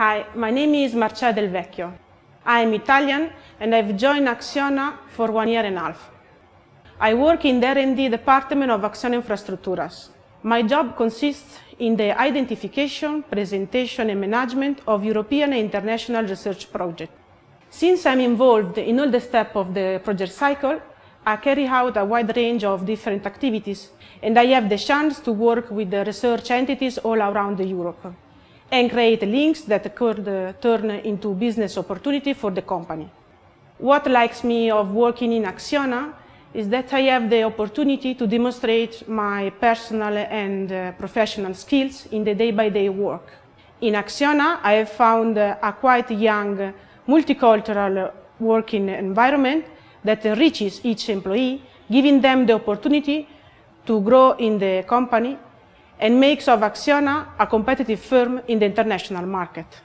Hi, my name is Marcia Del Vecchio. I am Italian and I've joined Axiona for one year and a half. I work in the R&D department of Axiona Infrastructuras. My job consists in the identification, presentation and management of European and international research projects. Since I'm involved in all the steps of the project cycle, I carry out a wide range of different activities and I have the chance to work with the research entities all around Europe and create links that could uh, turn into business opportunity for the company. What likes me of working in Axiona is that I have the opportunity to demonstrate my personal and uh, professional skills in the day-by-day -day work. In Axiona, I have found uh, a quite young, multicultural working environment that enriches each employee, giving them the opportunity to grow in the company and makes of Acciona a competitive firm in the international market.